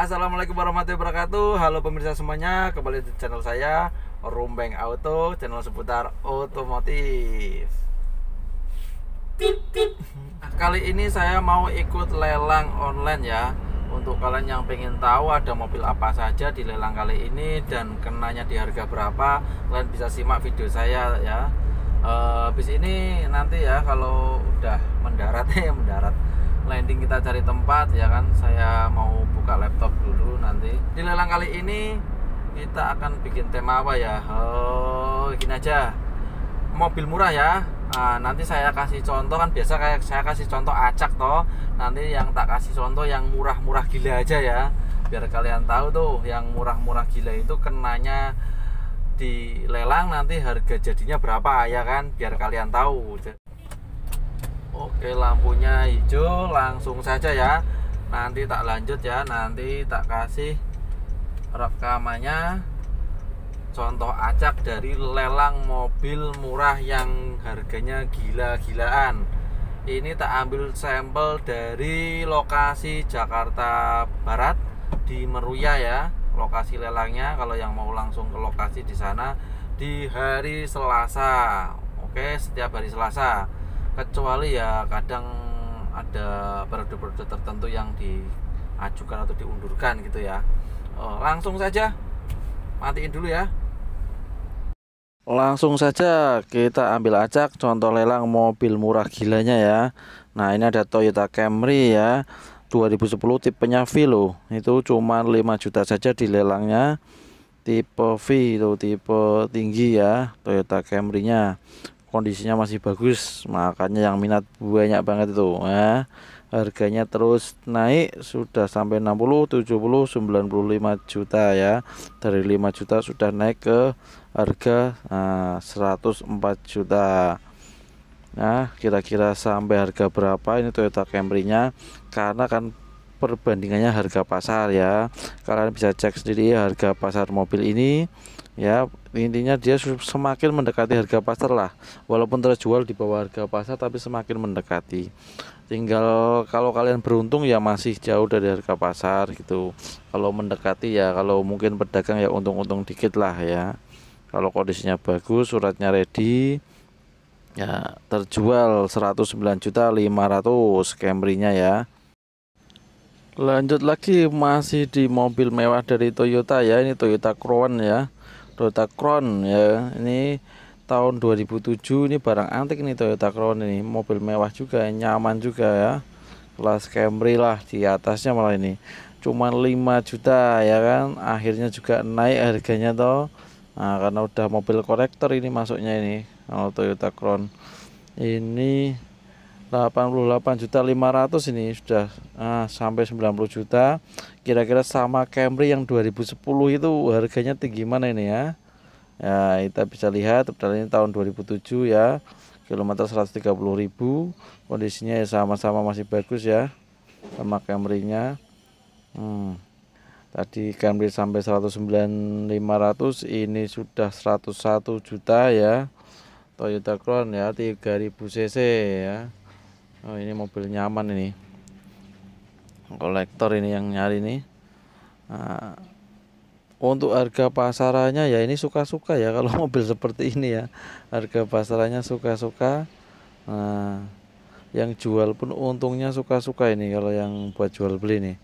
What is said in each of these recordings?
Assalamualaikum warahmatullahi wabarakatuh Halo pemirsa semuanya Kembali di channel saya Rumbeng Auto Channel seputar otomotif Kali ini saya mau ikut lelang online ya Untuk kalian yang pengen tahu ada mobil apa saja di lelang kali ini Dan kenanya di harga berapa Kalian bisa simak video saya ya uh, eh, Habis ini nanti ya kalau udah mendarat ya mendarat landing kita cari tempat ya kan saya mau buka laptop dulu nanti di lelang kali ini kita akan bikin tema apa ya oh gini aja mobil murah ya nah, nanti saya kasih contoh kan biasa kayak saya kasih contoh acak toh nanti yang tak kasih contoh yang murah-murah gila aja ya biar kalian tahu tuh yang murah-murah gila itu kenanya di lelang nanti harga jadinya berapa ya kan biar kalian tahu Oke lampunya hijau langsung saja ya Nanti tak lanjut ya Nanti tak kasih rekamannya Contoh acak dari lelang mobil murah yang harganya gila-gilaan Ini tak ambil sampel dari lokasi Jakarta Barat di Meruya ya Lokasi lelangnya kalau yang mau langsung ke lokasi di sana di hari Selasa Oke setiap hari Selasa kecuali ya kadang ada periode-periode tertentu yang diajukan atau diundurkan gitu ya oh, langsung saja matiin dulu ya Langsung saja kita ambil acak contoh lelang mobil murah gilanya ya. Nah, ini ada Toyota Camry ya. 2010 tipenya V loh. Itu cuma 5 juta saja di lelangnya. Tipe V itu tipe tinggi ya, Toyota Camry-nya kondisinya masih bagus makanya yang minat banyak banget itu nah, harganya terus naik sudah sampai 60 70 95 juta ya dari 5 juta sudah naik ke harga nah, eh, 104 juta nah kira-kira sampai harga berapa ini Toyota Camry nya karena kan perbandingannya harga pasar ya kalian bisa cek sendiri harga pasar mobil ini ya intinya dia semakin mendekati harga pasar lah walaupun terjual di bawah harga pasar tapi semakin mendekati tinggal kalau kalian beruntung ya masih jauh dari harga pasar gitu kalau mendekati ya kalau mungkin pedagang ya untung-untung dikit lah ya kalau kondisinya bagus suratnya ready ya terjual 109 juta 500 Camry-nya ya lanjut lagi masih di mobil mewah dari Toyota ya ini Toyota Crown ya Toyota Crown ya ini tahun 2007 ini barang antik nih Toyota Crown ini mobil mewah juga nyaman juga ya kelas Camry lah di atasnya malah ini cuman 5 juta ya kan akhirnya juga naik harganya toh nah, karena udah mobil kolektor ini masuknya ini kalau Toyota Crown ini juta 88.500 ini sudah ah, sampai 90 juta kira-kira sama Camry yang 2010 itu harganya tinggi mana ini ya ya kita bisa lihat terutama ini tahun 2007 ya kilometer 130.000 kondisinya ya sama-sama masih bagus ya sama Camry nya hmm. tadi Camry sampai 109.500 ini sudah 101 juta ya Toyota Crown ya 3000 cc ya Oh ini mobil nyaman ini kolektor ini yang nyari ini nah, untuk harga pasarannya ya ini suka-suka ya kalau mobil seperti ini ya harga pasarannya suka-suka nah, yang jual pun untungnya suka-suka ini kalau yang buat jual beli nih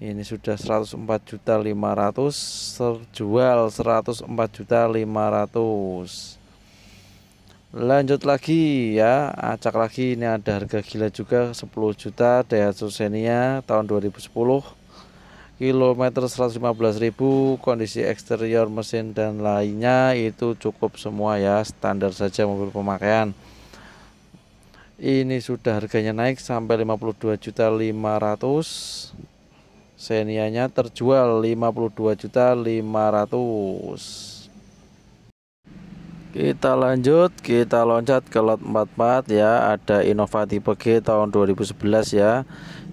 ini sudah 104 juta 500 terjual 104 juta 500 lanjut lagi ya acak lagi ini ada harga gila juga 10 juta Daihatsu Xenia tahun 2010 kilometer 115.000 kondisi eksterior mesin dan lainnya itu cukup semua ya standar saja mobil pemakaian ini sudah harganya naik sampai 52 juta 500 Xenia nya terjual 52 juta 500 kita lanjut, kita loncat ke lot 44 ya. Ada Innova tipe G tahun 2011 ya.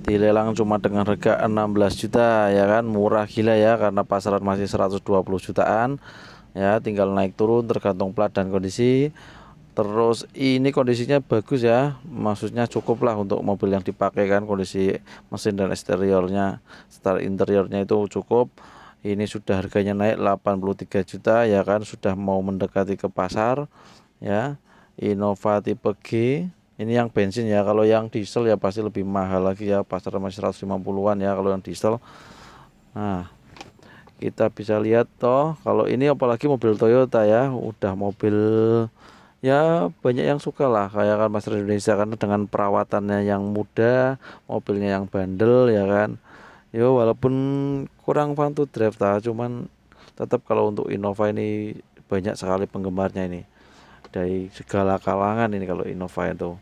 Dilelang cuma dengan harga 16 juta ya kan. Murah gila ya karena pasaran masih 120 jutaan. Ya, tinggal naik turun tergantung plat dan kondisi. Terus ini kondisinya bagus ya. Maksudnya cukup lah untuk mobil yang dipakai kan kondisi mesin dan eksteriornya, setelah interiornya itu cukup ini sudah harganya naik 83 juta ya kan sudah mau mendekati ke pasar ya Innova tipe G ini yang bensin ya kalau yang diesel ya pasti lebih mahal lagi ya pasar masih 150-an ya kalau yang diesel nah kita bisa lihat toh kalau ini apalagi mobil Toyota ya udah mobil ya banyak yang suka lah kayak kan Master Indonesia karena dengan perawatannya yang mudah mobilnya yang bandel ya kan Ya walaupun kurang fun to drive ta cuman tetap kalau untuk Innova ini banyak sekali penggemarnya ini dari segala kalangan ini kalau Innova itu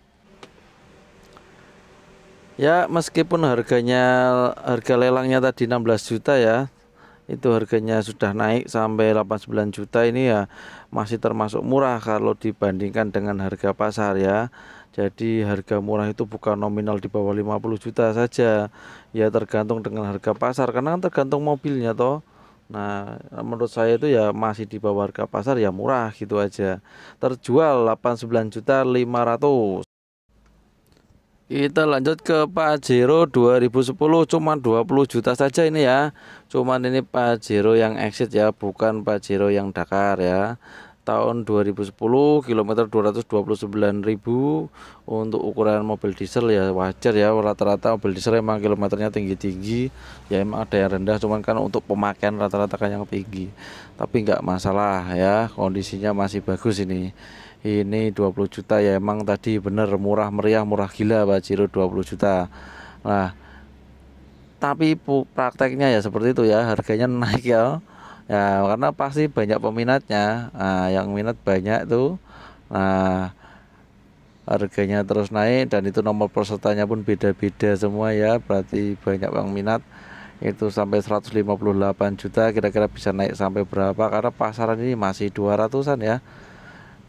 ya meskipun harganya harga lelangnya tadi 16 juta ya itu harganya sudah naik sampai 89 juta ini ya masih termasuk murah kalau dibandingkan dengan harga pasar ya jadi harga murah itu bukan nominal di bawah 50 juta saja. Ya tergantung dengan harga pasar karena kan tergantung mobilnya toh. Nah, menurut saya itu ya masih di bawah harga pasar ya murah gitu aja. Terjual 89 juta 500. Kita lanjut ke Pajero 2010 cuma 20 juta saja ini ya. Cuman ini Pajero yang exit ya, bukan Pajero yang Dakar ya tahun 2010 kilometer 229.000 untuk ukuran mobil diesel ya wajar ya rata-rata mobil diesel emang kilometernya tinggi-tinggi ya emang ada yang rendah cuman kan untuk pemakaian rata-rata kan yang tinggi tapi nggak masalah ya kondisinya masih bagus ini ini 20 juta ya emang tadi bener murah meriah murah gila Pak Ciro 20 juta nah tapi prakteknya ya seperti itu ya harganya naik ya ya karena pasti banyak peminatnya nah, yang minat banyak tuh nah harganya terus naik dan itu nomor pesertanya pun beda-beda semua ya berarti banyak yang minat itu sampai 158 juta kira-kira bisa naik sampai berapa karena pasaran ini masih 200an ya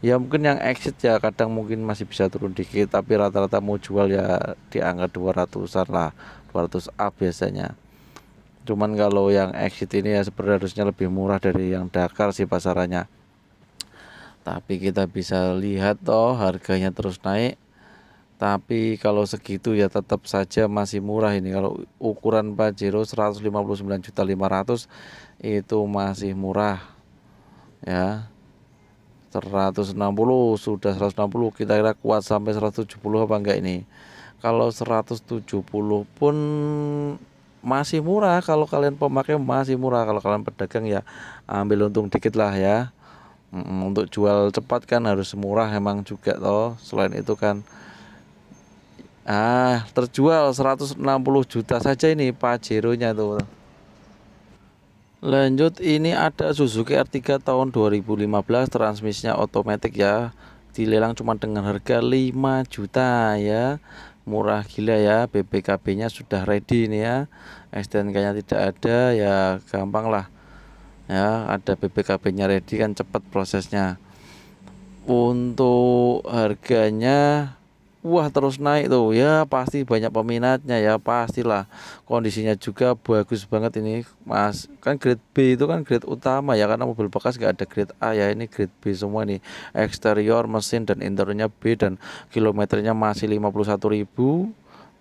ya mungkin yang exit ya kadang mungkin masih bisa turun dikit tapi rata-rata mau jual ya di angka 200an lah 200 up biasanya cuman kalau yang exit ini ya sebenarnya harusnya lebih murah dari yang Dakar sih pasarannya tapi kita bisa lihat toh harganya terus naik tapi kalau segitu ya tetap saja masih murah ini kalau ukuran Pajero 159.500 itu masih murah ya 160 sudah 160 kita kira kuat sampai 170 apa enggak ini kalau 170 pun masih murah kalau kalian pemakai masih murah kalau kalian pedagang ya ambil untung dikit lah ya untuk jual cepat kan harus murah emang juga toh selain itu kan ah terjual 160 juta saja ini Pajero nya tuh lanjut ini ada Suzuki R3 tahun 2015 transmisinya otomatis ya dilelang cuma dengan harga 5 juta ya murah gila ya BPKB nya sudah ready ini ya STNK nya tidak ada ya gampang lah ya ada BPKB nya ready kan cepat prosesnya untuk harganya wah terus naik tuh ya pasti banyak peminatnya ya pastilah kondisinya juga bagus banget ini mas kan grade B itu kan grade utama ya karena mobil bekas gak ada grade A ya ini grade B semua nih eksterior mesin dan interiornya B dan kilometernya masih 51 ribu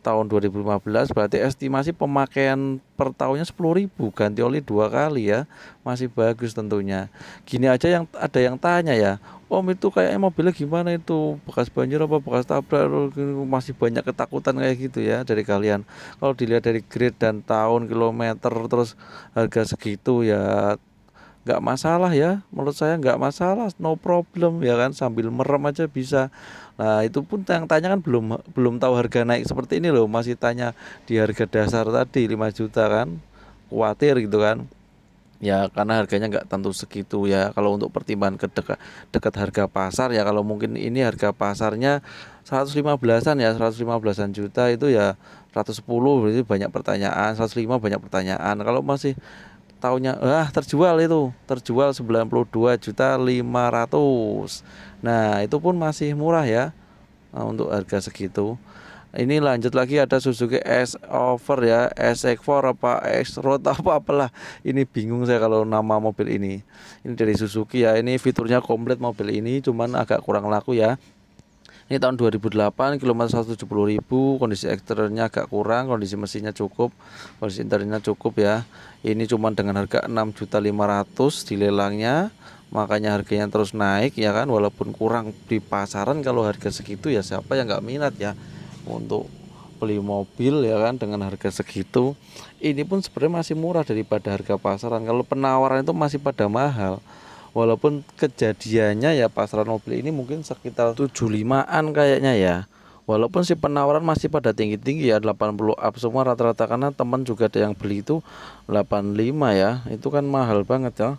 tahun 2015 berarti estimasi pemakaian per tahunnya 10.000 ganti oli dua kali ya masih bagus tentunya gini aja yang ada yang tanya ya om itu kayaknya mobilnya gimana itu bekas banjir apa bekas tabrak masih banyak ketakutan kayak gitu ya dari kalian kalau dilihat dari grade dan tahun kilometer terus harga segitu ya nggak masalah ya menurut saya nggak masalah no problem ya kan sambil merem aja bisa Nah, itu pun yang tanya kan belum belum tahu harga naik seperti ini loh, masih tanya di harga dasar tadi 5 juta kan. Khawatir gitu kan. Ya, karena harganya nggak tentu segitu ya. Kalau untuk pertimbangan ke dekat dekat harga pasar ya kalau mungkin ini harga pasarnya 115-an ya, 115-an juta itu ya 110 berarti banyak pertanyaan, 105 banyak pertanyaan. Kalau masih tahunya ah terjual itu terjual 92 juta 500 nah itu pun masih murah ya nah, untuk harga segitu ini lanjut lagi ada Suzuki S Over ya x 4 apa X Road apa apalah ini bingung saya kalau nama mobil ini ini dari Suzuki ya ini fiturnya komplit mobil ini cuman agak kurang laku ya ini tahun 2008 kilometer 170.000 kondisi eksternya agak kurang kondisi mesinnya cukup kondisi internya cukup ya ini cuma dengan harga 6.500 di lelangnya makanya harganya terus naik ya kan walaupun kurang di pasaran kalau harga segitu ya siapa yang nggak minat ya untuk beli mobil ya kan dengan harga segitu ini pun sebenarnya masih murah daripada harga pasaran kalau penawaran itu masih pada mahal walaupun kejadiannya ya pasaran mobil ini mungkin sekitar 75-an kayaknya ya walaupun si penawaran masih pada tinggi-tinggi ya 80 up semua rata-rata karena teman juga ada yang beli itu 85 ya itu kan mahal banget ya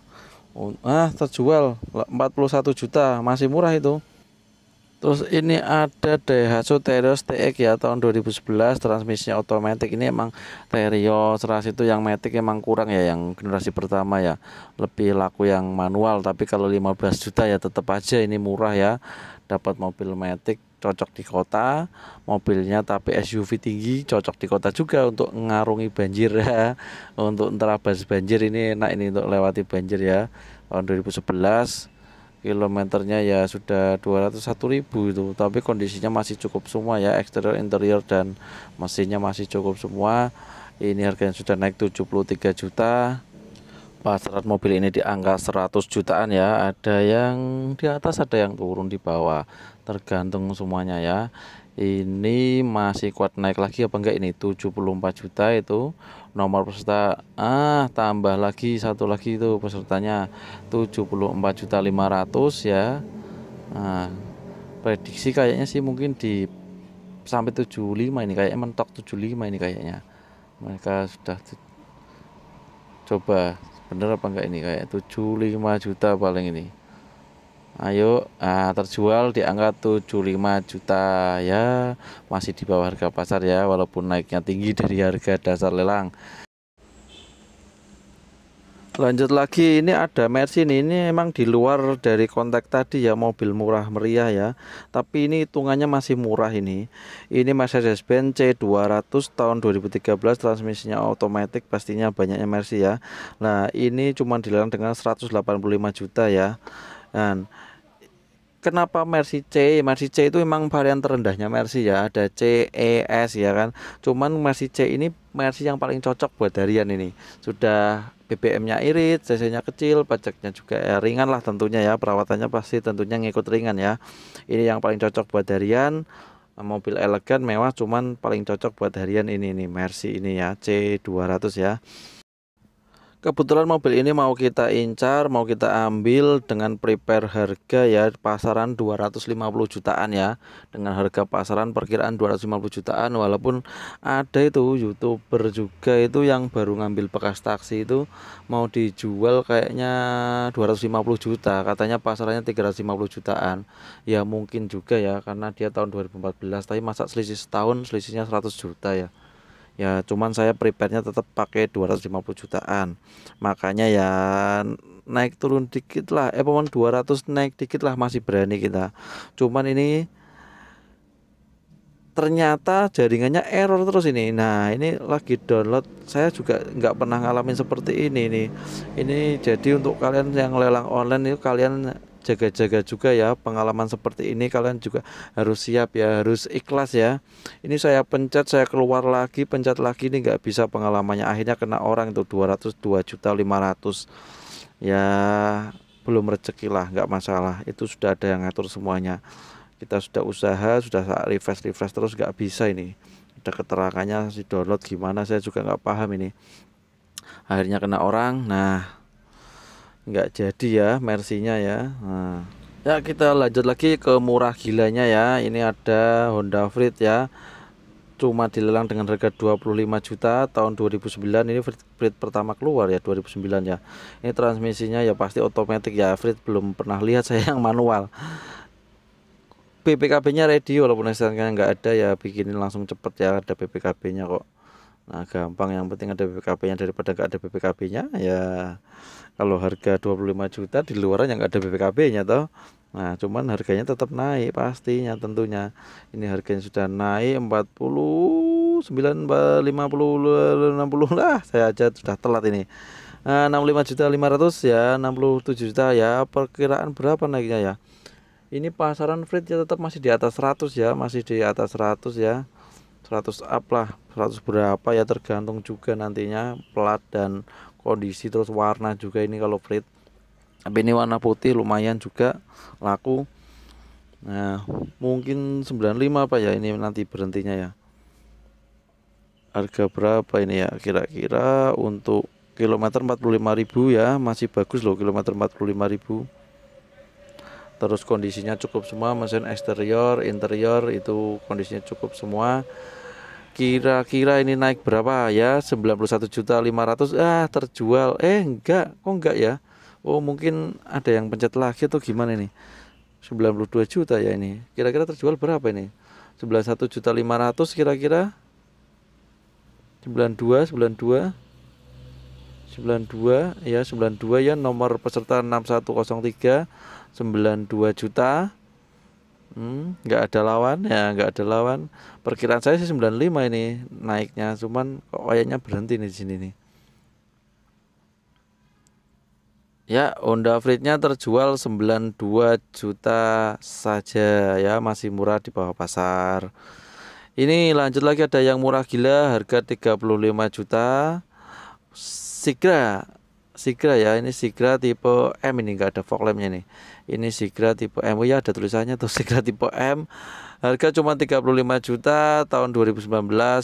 ah terjual 41 juta masih murah itu Terus ini ada Daihatsu Terios TX ya tahun 2011 transmisinya otomatis ini emang Terios ras itu yang matic emang kurang ya yang generasi pertama ya lebih laku yang manual tapi kalau 15 juta ya tetap aja ini murah ya dapat mobil matic cocok di kota mobilnya tapi SUV tinggi cocok di kota juga untuk ngarungi banjir ya untuk nerabas banjir ini enak ini untuk lewati banjir ya tahun 2011 kilometernya ya sudah ribu itu tapi kondisinya masih cukup semua ya eksterior interior dan mesinnya masih cukup semua ini harganya sudah naik 73 juta pasaran mobil ini di angka 100 jutaan ya ada yang di atas ada yang turun di bawah tergantung semuanya ya ini masih kuat naik lagi apa enggak ini 74 juta itu nomor peserta ah tambah lagi satu lagi itu pesertanya 74 juta 500 ya nah, prediksi kayaknya sih mungkin di sampai 75 ini kayaknya mentok 75 ini kayaknya mereka sudah coba bener apa enggak ini kayak 75 juta paling ini Ayo nah, terjual di angka 75 juta ya masih di bawah harga pasar ya walaupun naiknya tinggi dari harga dasar lelang lanjut lagi ini ada Mercy ini emang di luar dari kontak tadi ya mobil murah meriah ya tapi ini hitungannya masih murah ini ini Mercedes-Benz C200 tahun 2013 transmisinya otomatis pastinya banyaknya Mercy ya nah ini cuma dilarang dengan 185 juta ya dan kenapa Mercy C? Mercy C itu memang varian terendahnya Mercy ya, ada C, E, S ya kan. Cuman Mercy C ini Mercy yang paling cocok buat harian ini. Sudah BBM-nya irit, CC-nya kecil, pajaknya juga ya, ringan lah tentunya ya, perawatannya pasti tentunya ngikut ringan ya. Ini yang paling cocok buat harian. Mobil elegan mewah cuman paling cocok buat harian ini nih Mercy ini ya, C200 ya. Kebetulan mobil ini mau kita incar, mau kita ambil dengan prepare harga ya pasaran 250 jutaan ya. Dengan harga pasaran perkiraan 250 jutaan walaupun ada itu YouTuber juga itu yang baru ngambil bekas taksi itu mau dijual kayaknya 250 juta, katanya pasarannya 350 jutaan. Ya mungkin juga ya karena dia tahun 2014 tapi masa selisih setahun selisihnya 100 juta ya ya cuman saya prepare-nya tetap pakai 250 jutaan makanya ya naik turun dikit lah eh pemen 200 naik dikit lah masih berani kita cuman ini ternyata jaringannya error terus ini nah ini lagi download saya juga nggak pernah ngalamin seperti ini nih ini jadi untuk kalian yang lelang online itu kalian jaga-jaga juga ya pengalaman seperti ini kalian juga harus siap ya harus ikhlas ya ini saya pencet saya keluar lagi pencet lagi ini nggak bisa pengalamannya akhirnya kena orang itu 202 juta 500 ya belum rezeki lah nggak masalah itu sudah ada yang ngatur semuanya kita sudah usaha sudah refresh refresh terus nggak bisa ini ada keterangannya si download gimana saya juga nggak paham ini akhirnya kena orang nah nggak jadi ya mersinya ya nah. ya kita lanjut lagi ke murah gilanya ya ini ada Honda Freed ya cuma dilelang dengan harga 25 juta tahun 2009 ini Freed pertama keluar ya 2009 ya ini transmisinya ya pasti otomatis ya Freed belum pernah lihat saya yang manual PPKB nya radio walaupun STNK nya nggak ada ya bikinin langsung cepet ya ada PPKB nya kok Nah, gampang yang penting ada BPKB-nya daripada nggak ada BPKB-nya ya kalau harga 25 juta di luaran yang nggak ada BPKB-nya toh. Nah, cuman harganya tetap naik pastinya tentunya. Ini harganya sudah naik lima puluh 50 60 lah. Saya aja sudah telat ini. Nah, 65 juta 500 ya, 67 juta ya. Perkiraan berapa naiknya ya? Ini pasaran freight ya tetap masih di atas 100 ya, masih di atas 100 ya. 100 up lah 100 berapa ya tergantung juga nantinya plat dan kondisi terus warna juga ini kalau frit tapi ini warna putih lumayan juga laku nah mungkin 95 apa ya ini nanti berhentinya ya harga berapa ini ya kira-kira untuk kilometer 45.000 ya masih bagus loh kilometer 45.000 terus kondisinya cukup semua mesin eksterior interior itu kondisinya cukup semua kira-kira ini naik berapa ya 91 juta 91.500 ah terjual eh enggak kok enggak ya oh mungkin ada yang pencet lagi atau gimana ini 92 juta ya ini kira-kira terjual berapa ini 91.500 kira-kira 92 92 92 ya 92 ya nomor peserta 6103 92 juta Hmm, nggak ada lawan ya, nggak ada lawan. Perkiraan saya sih 95 ini naiknya, cuman kok kayaknya berhenti nih di sini nih. Ya, Honda Freed-nya terjual 92 juta saja ya, masih murah di bawah pasar. Ini lanjut lagi ada yang murah gila harga 35 juta. Sigra Sigra ya ini Sigra tipe M ini enggak ada fog lampnya nih ini Sigra tipe M oh ya ada tulisannya tuh Sigra tipe M harga cuma 35 juta tahun 2019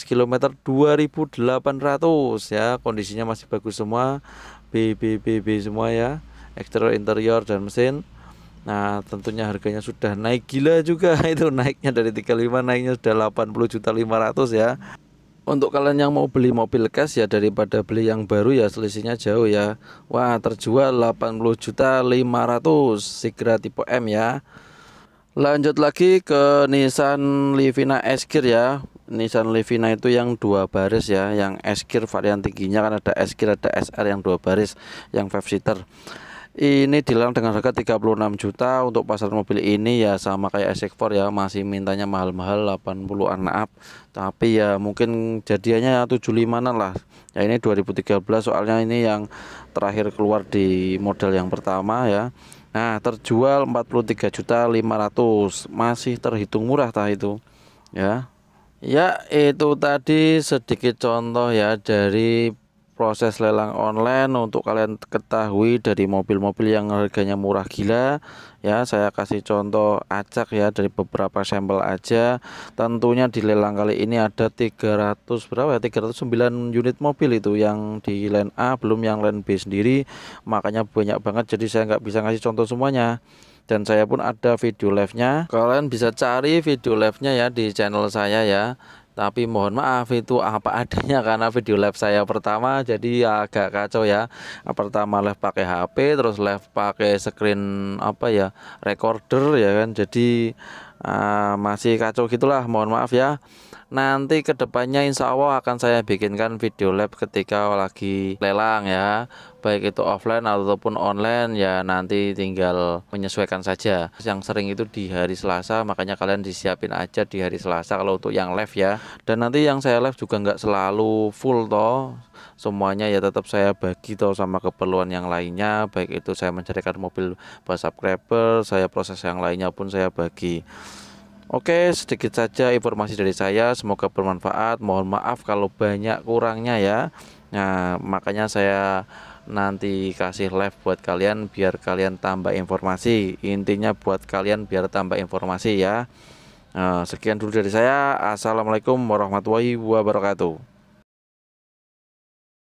kilometer 2800 ya kondisinya masih bagus semua BBBB semua ya eksterior interior dan mesin Nah tentunya harganya sudah naik gila juga itu naiknya dari 35 naiknya sudah 80 juta 500 ya untuk kalian yang mau beli mobil cash ya daripada beli yang baru ya selisihnya jauh ya Wah terjual 80 juta 500 Sigra tipe M ya lanjut lagi ke Nissan Livina s ya Nissan Livina itu yang dua baris ya yang s varian tingginya kan ada s ada SR yang dua baris yang five seater ini dilarang dengan harga 36 juta untuk pasar mobil ini ya sama kayak SX4 ya masih mintanya mahal-mahal 80-an up tapi ya mungkin jadiannya 75-an lah ya ini 2013 soalnya ini yang terakhir keluar di model yang pertama ya nah terjual 43 juta 500 masih terhitung murah tah itu ya ya itu tadi sedikit contoh ya dari proses lelang online untuk kalian ketahui dari mobil-mobil yang harganya murah gila ya saya kasih contoh acak ya dari beberapa sampel aja tentunya di lelang kali ini ada 300 berapa ya 309 unit mobil itu yang di line A belum yang line B sendiri makanya banyak banget jadi saya nggak bisa ngasih contoh semuanya dan saya pun ada video live nya kalian bisa cari video live nya ya di channel saya ya tapi mohon maaf itu apa adanya karena video live saya pertama jadi agak kacau ya pertama live pakai HP terus live pakai screen apa ya recorder ya kan jadi uh, masih kacau gitulah mohon maaf ya nanti kedepannya insya Allah akan saya bikinkan video live ketika lagi lelang ya baik itu offline ataupun online ya nanti tinggal menyesuaikan saja yang sering itu di hari Selasa makanya kalian disiapin aja di hari Selasa kalau untuk yang live ya dan nanti yang saya live juga nggak selalu full toh semuanya ya tetap saya bagi toh sama keperluan yang lainnya baik itu saya mencarikan mobil buat subscriber saya proses yang lainnya pun saya bagi Oke, sedikit saja informasi dari saya. Semoga bermanfaat. Mohon maaf kalau banyak kurangnya ya. Nah, makanya saya nanti kasih live buat kalian biar kalian tambah informasi intinya buat kalian biar tambah informasi ya eh, sekian dulu dari saya assalamualaikum warahmatullahi wabarakatuh